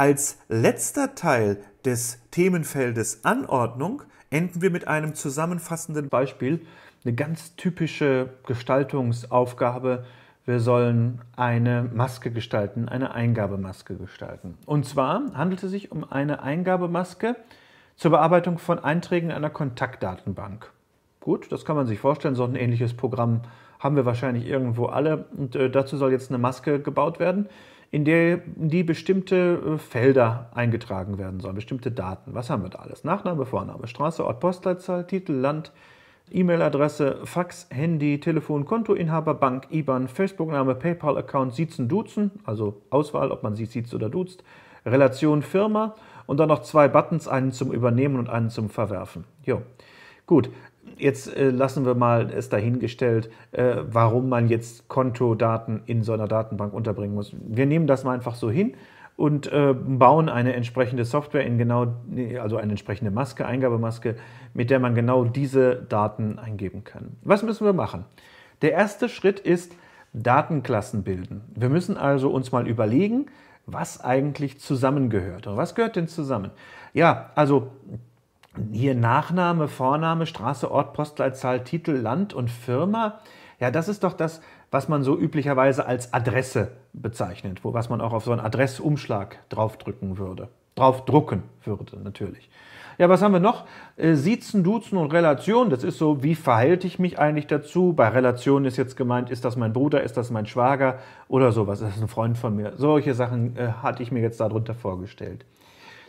Als letzter Teil des Themenfeldes Anordnung enden wir mit einem zusammenfassenden Beispiel, eine ganz typische Gestaltungsaufgabe. Wir sollen eine Maske gestalten, eine Eingabemaske gestalten. Und zwar handelt es sich um eine Eingabemaske zur Bearbeitung von Einträgen in einer Kontaktdatenbank. Gut, das kann man sich vorstellen, so ein ähnliches Programm haben wir wahrscheinlich irgendwo alle und äh, dazu soll jetzt eine Maske gebaut werden in der die bestimmte äh, Felder eingetragen werden sollen, bestimmte Daten. Was haben wir da alles? Nachname, Vorname, Straße, Ort, Postleitzahl, Titel, Land, E-Mail-Adresse, Fax, Handy, Telefon, Kontoinhaber, Bank, IBAN, Facebook-Name, PayPal-Account, Siezen, Duzen, also Auswahl, ob man sie sieht oder duzt, Relation, Firma und dann noch zwei Buttons, einen zum Übernehmen und einen zum Verwerfen. Jo. Gut, jetzt äh, lassen wir mal es dahingestellt, äh, warum man jetzt Kontodaten in so einer Datenbank unterbringen muss. Wir nehmen das mal einfach so hin und äh, bauen eine entsprechende Software in genau, also eine entsprechende Maske, Eingabemaske, mit der man genau diese Daten eingeben kann. Was müssen wir machen? Der erste Schritt ist Datenklassen bilden. Wir müssen also uns mal überlegen, was eigentlich zusammengehört. Und was gehört denn zusammen? Ja, also hier Nachname, Vorname, Straße, Ort, Postleitzahl, Titel, Land und Firma. Ja, das ist doch das, was man so üblicherweise als Adresse bezeichnet, wo, was man auch auf so einen Adressumschlag draufdrücken würde. Draufdrucken würde, natürlich. Ja, was haben wir noch? Äh, Siezen, Duzen und Relation. Das ist so, wie verhalte ich mich eigentlich dazu? Bei Relation ist jetzt gemeint, ist das mein Bruder, ist das mein Schwager oder sowas, ist das ein Freund von mir? Solche Sachen äh, hatte ich mir jetzt darunter vorgestellt.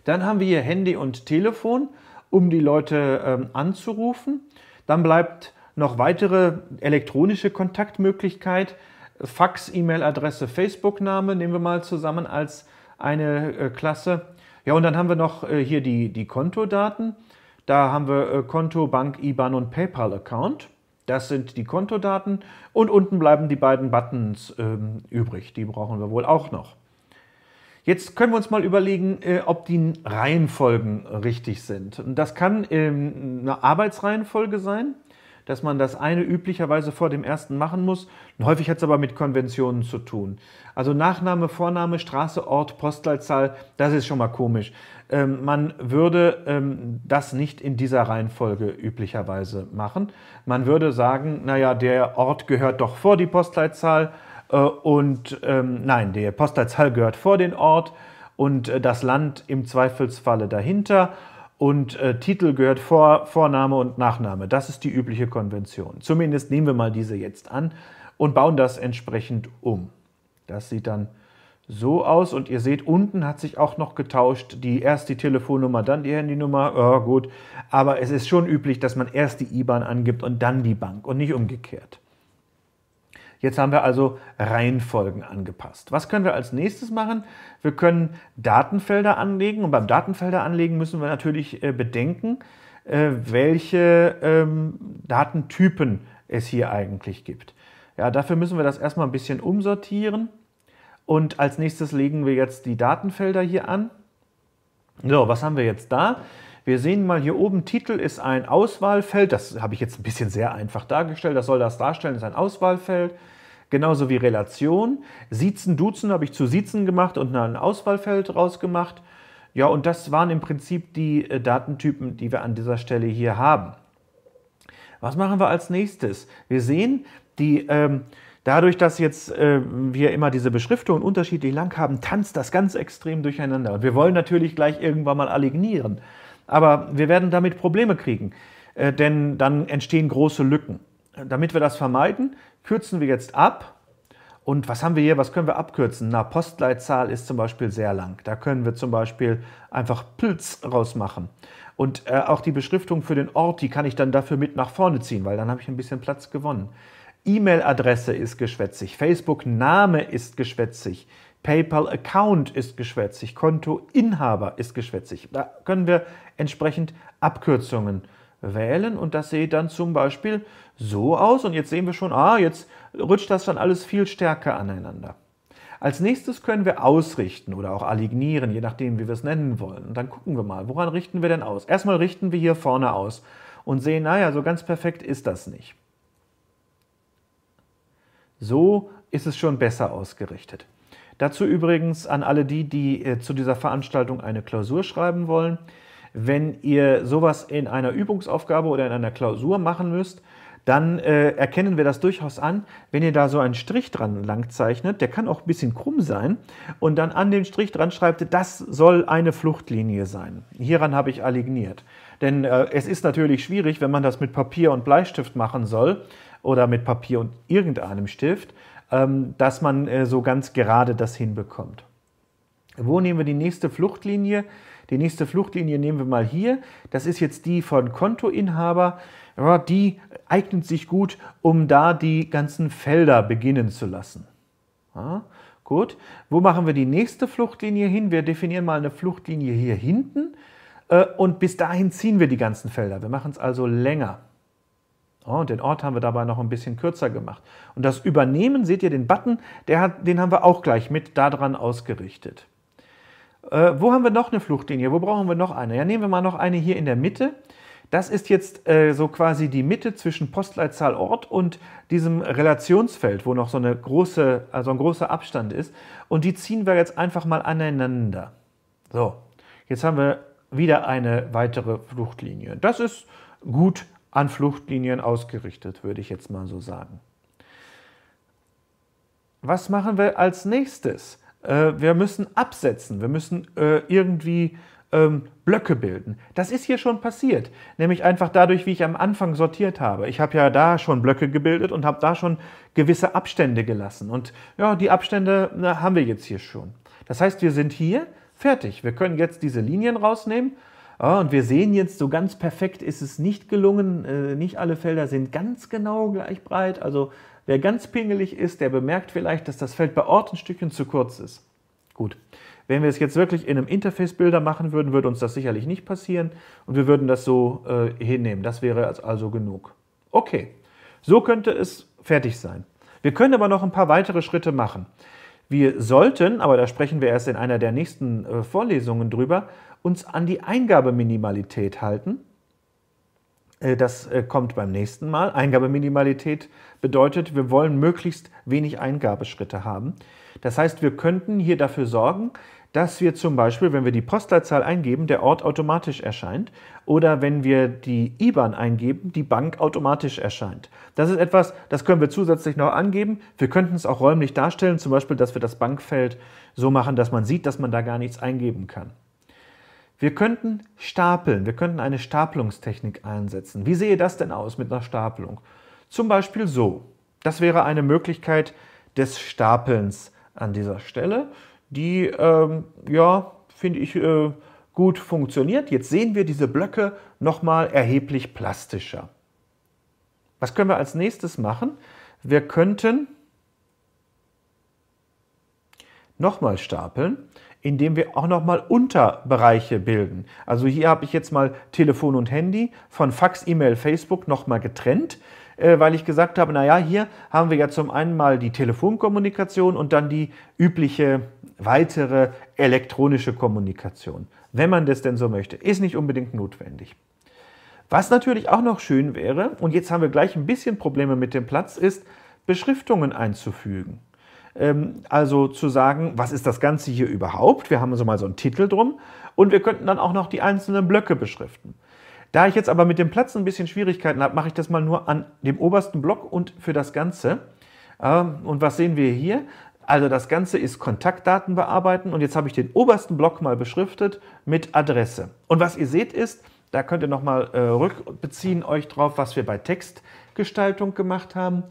Dann haben wir hier Handy und Telefon um die Leute ähm, anzurufen. Dann bleibt noch weitere elektronische Kontaktmöglichkeit, Fax, E-Mail-Adresse, Facebook-Name, nehmen wir mal zusammen als eine äh, Klasse. Ja, und dann haben wir noch äh, hier die, die Kontodaten. Da haben wir äh, Konto, Bank, IBAN und PayPal-Account. Das sind die Kontodaten. Und unten bleiben die beiden Buttons ähm, übrig. Die brauchen wir wohl auch noch. Jetzt können wir uns mal überlegen, äh, ob die Reihenfolgen richtig sind. Und das kann ähm, eine Arbeitsreihenfolge sein, dass man das eine üblicherweise vor dem ersten machen muss. Und häufig hat es aber mit Konventionen zu tun. Also Nachname, Vorname, Straße, Ort, Postleitzahl, das ist schon mal komisch. Ähm, man würde ähm, das nicht in dieser Reihenfolge üblicherweise machen. Man würde sagen, naja, der Ort gehört doch vor die Postleitzahl äh, und ähm, nein, die Postleitzahl gehört vor den Ort und äh, das Land im Zweifelsfalle dahinter. Und äh, Titel gehört vor Vorname und Nachname. Das ist die übliche Konvention. Zumindest nehmen wir mal diese jetzt an und bauen das entsprechend um. Das sieht dann so aus und ihr seht, unten hat sich auch noch getauscht, die erst die Telefonnummer, dann die Handynummer, ja gut, aber es ist schon üblich, dass man erst die IBAN angibt und dann die Bank und nicht umgekehrt. Jetzt haben wir also Reihenfolgen angepasst. Was können wir als nächstes machen? Wir können Datenfelder anlegen und beim Datenfelder anlegen müssen wir natürlich äh, bedenken, äh, welche ähm, Datentypen es hier eigentlich gibt. Ja, dafür müssen wir das erstmal ein bisschen umsortieren und als nächstes legen wir jetzt die Datenfelder hier an. So, was haben wir jetzt da? Wir sehen mal hier oben, Titel ist ein Auswahlfeld. Das habe ich jetzt ein bisschen sehr einfach dargestellt. Das soll das darstellen, das ist ein Auswahlfeld. Genauso wie Relation. Siezen, Duzen habe ich zu Siezen gemacht und ein Auswahlfeld rausgemacht. Ja, und das waren im Prinzip die äh, Datentypen, die wir an dieser Stelle hier haben. Was machen wir als nächstes? Wir sehen, die, ähm, dadurch, dass jetzt äh, wir immer diese Beschriftungen unterschiedlich lang haben, tanzt das ganz extrem durcheinander. Und wir wollen natürlich gleich irgendwann mal alignieren. Aber wir werden damit Probleme kriegen, äh, denn dann entstehen große Lücken. Damit wir das vermeiden, kürzen wir jetzt ab. Und was haben wir hier? Was können wir abkürzen? Na, Postleitzahl ist zum Beispiel sehr lang. Da können wir zum Beispiel einfach Pilz rausmachen. Und äh, auch die Beschriftung für den Ort, die kann ich dann dafür mit nach vorne ziehen, weil dann habe ich ein bisschen Platz gewonnen. E-Mail-Adresse ist geschwätzig, Facebook-Name ist geschwätzig, PayPal-Account ist geschwätzig, Kontoinhaber ist geschwätzig. Da können wir entsprechend Abkürzungen wählen und das sieht dann zum Beispiel so aus und jetzt sehen wir schon, ah, jetzt rutscht das dann alles viel stärker aneinander. Als nächstes können wir ausrichten oder auch alignieren, je nachdem, wie wir es nennen wollen. Und dann gucken wir mal, woran richten wir denn aus? Erstmal richten wir hier vorne aus und sehen, naja, so ganz perfekt ist das nicht. So ist es schon besser ausgerichtet. Dazu übrigens an alle die, die äh, zu dieser Veranstaltung eine Klausur schreiben wollen. Wenn ihr sowas in einer Übungsaufgabe oder in einer Klausur machen müsst, dann äh, erkennen wir das durchaus an, wenn ihr da so einen Strich dran lang zeichnet, der kann auch ein bisschen krumm sein, und dann an den Strich dran schreibt, das soll eine Fluchtlinie sein. Hieran habe ich aligniert. Denn äh, es ist natürlich schwierig, wenn man das mit Papier und Bleistift machen soll oder mit Papier und irgendeinem Stift, ähm, dass man äh, so ganz gerade das hinbekommt. Wo nehmen wir die nächste Fluchtlinie? Die nächste Fluchtlinie nehmen wir mal hier. Das ist jetzt die von Kontoinhaber. Die eignet sich gut, um da die ganzen Felder beginnen zu lassen. Ja, gut, wo machen wir die nächste Fluchtlinie hin? Wir definieren mal eine Fluchtlinie hier hinten äh, und bis dahin ziehen wir die ganzen Felder. Wir machen es also länger. Und den Ort haben wir dabei noch ein bisschen kürzer gemacht. Und das Übernehmen, seht ihr den Button, hat, den haben wir auch gleich mit daran ausgerichtet. Äh, wo haben wir noch eine Fluchtlinie? Wo brauchen wir noch eine? Ja, nehmen wir mal noch eine hier in der Mitte. Das ist jetzt äh, so quasi die Mitte zwischen Postleitzahl Ort und diesem Relationsfeld, wo noch so, eine große, also ein großer Abstand ist. Und die ziehen wir jetzt einfach mal aneinander. So, jetzt haben wir wieder eine weitere Fluchtlinie. Das ist gut an Fluchtlinien ausgerichtet, würde ich jetzt mal so sagen. Was machen wir als nächstes? Äh, wir müssen absetzen, wir müssen äh, irgendwie ähm, Blöcke bilden. Das ist hier schon passiert, nämlich einfach dadurch, wie ich am Anfang sortiert habe. Ich habe ja da schon Blöcke gebildet und habe da schon gewisse Abstände gelassen. Und ja, die Abstände na, äh, haben wir jetzt hier schon. Das heißt, wir sind hier fertig. Wir können jetzt diese Linien rausnehmen Ah, und wir sehen jetzt, so ganz perfekt ist es nicht gelungen. Äh, nicht alle Felder sind ganz genau gleich breit. Also wer ganz pingelig ist, der bemerkt vielleicht, dass das Feld bei Ort ein Stückchen zu kurz ist. Gut. Wenn wir es jetzt wirklich in einem Interface-Bilder machen würden, würde uns das sicherlich nicht passieren und wir würden das so äh, hinnehmen. Das wäre also genug. Okay, so könnte es fertig sein. Wir können aber noch ein paar weitere Schritte machen. Wir sollten, aber da sprechen wir erst in einer der nächsten äh, Vorlesungen drüber, uns an die Eingabeminimalität halten. Äh, das äh, kommt beim nächsten Mal. Eingabeminimalität bedeutet, wir wollen möglichst wenig Eingabeschritte haben. Das heißt, wir könnten hier dafür sorgen, dass wir zum Beispiel, wenn wir die Postleitzahl eingeben, der Ort automatisch erscheint oder wenn wir die IBAN eingeben, die Bank automatisch erscheint. Das ist etwas, das können wir zusätzlich noch angeben. Wir könnten es auch räumlich darstellen, zum Beispiel, dass wir das Bankfeld so machen, dass man sieht, dass man da gar nichts eingeben kann. Wir könnten stapeln, wir könnten eine Stapelungstechnik einsetzen. Wie sehe das denn aus mit einer Stapelung? Zum Beispiel so. Das wäre eine Möglichkeit des Stapelns an dieser Stelle die, ähm, ja, finde ich äh, gut funktioniert. Jetzt sehen wir diese Blöcke nochmal erheblich plastischer. Was können wir als nächstes machen? Wir könnten nochmal stapeln, indem wir auch nochmal Unterbereiche bilden. Also hier habe ich jetzt mal Telefon und Handy von Fax, E-Mail, Facebook nochmal getrennt. Äh, weil ich gesagt habe, naja, hier haben wir ja zum einen mal die Telefonkommunikation und dann die übliche weitere elektronische Kommunikation, wenn man das denn so möchte. Ist nicht unbedingt notwendig. Was natürlich auch noch schön wäre, und jetzt haben wir gleich ein bisschen Probleme mit dem Platz, ist Beschriftungen einzufügen. Ähm, also zu sagen, was ist das Ganze hier überhaupt? Wir haben so mal so einen Titel drum und wir könnten dann auch noch die einzelnen Blöcke beschriften. Da ich jetzt aber mit dem Platz ein bisschen Schwierigkeiten habe, mache ich das mal nur an dem obersten Block und für das Ganze. Ähm, und was sehen wir hier? Also das Ganze ist Kontaktdaten bearbeiten und jetzt habe ich den obersten Block mal beschriftet mit Adresse. Und was ihr seht ist, da könnt ihr nochmal äh, rückbeziehen euch drauf, was wir bei Textgestaltung gemacht haben.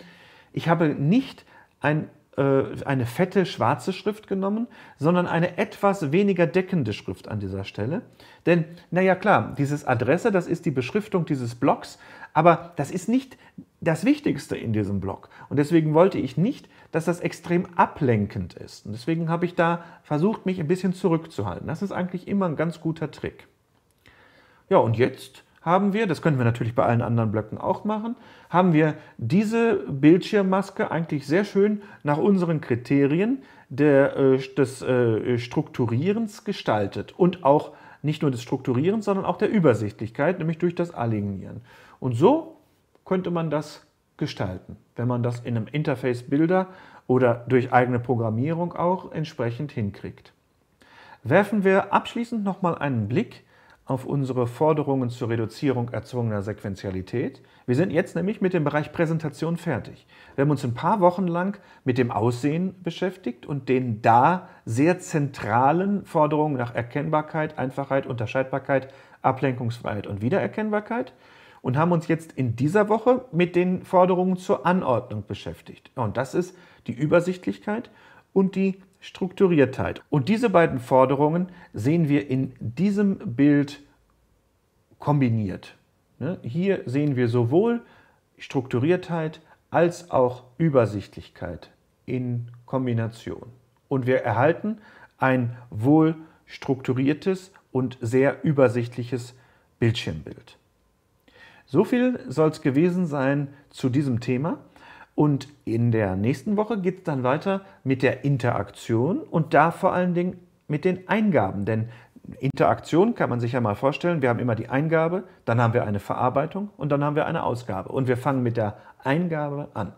Ich habe nicht ein äh, eine fette schwarze Schrift genommen, sondern eine etwas weniger deckende Schrift an dieser Stelle. Denn, naja klar, dieses Adresse, das ist die Beschriftung dieses Blocks, aber das ist nicht das Wichtigste in diesem Block. Und deswegen wollte ich nicht, dass das extrem ablenkend ist. Und deswegen habe ich da versucht, mich ein bisschen zurückzuhalten. Das ist eigentlich immer ein ganz guter Trick. Ja, und jetzt haben wir, das können wir natürlich bei allen anderen Blöcken auch machen, haben wir diese Bildschirmmaske eigentlich sehr schön nach unseren Kriterien der, äh, des äh, Strukturierens gestaltet und auch nicht nur des Strukturierens, sondern auch der Übersichtlichkeit, nämlich durch das Alignieren. Und so könnte man das gestalten, wenn man das in einem Interface Builder oder durch eigene Programmierung auch entsprechend hinkriegt. Werfen wir abschließend nochmal einen Blick auf unsere Forderungen zur Reduzierung erzwungener Sequenzialität. Wir sind jetzt nämlich mit dem Bereich Präsentation fertig. Wir haben uns ein paar Wochen lang mit dem Aussehen beschäftigt und den da sehr zentralen Forderungen nach Erkennbarkeit, Einfachheit, Unterscheidbarkeit, Ablenkungsfreiheit und Wiedererkennbarkeit und haben uns jetzt in dieser Woche mit den Forderungen zur Anordnung beschäftigt. Und das ist die Übersichtlichkeit und die Strukturiertheit. Und diese beiden Forderungen sehen wir in diesem Bild kombiniert. Ne? Hier sehen wir sowohl Strukturiertheit als auch Übersichtlichkeit in Kombination. Und wir erhalten ein wohl strukturiertes und sehr übersichtliches Bildschirmbild. So viel soll es gewesen sein zu diesem Thema. Und in der nächsten Woche geht es dann weiter mit der Interaktion und da vor allen Dingen mit den Eingaben. Denn Interaktion kann man sich ja mal vorstellen. Wir haben immer die Eingabe, dann haben wir eine Verarbeitung und dann haben wir eine Ausgabe. Und wir fangen mit der Eingabe an.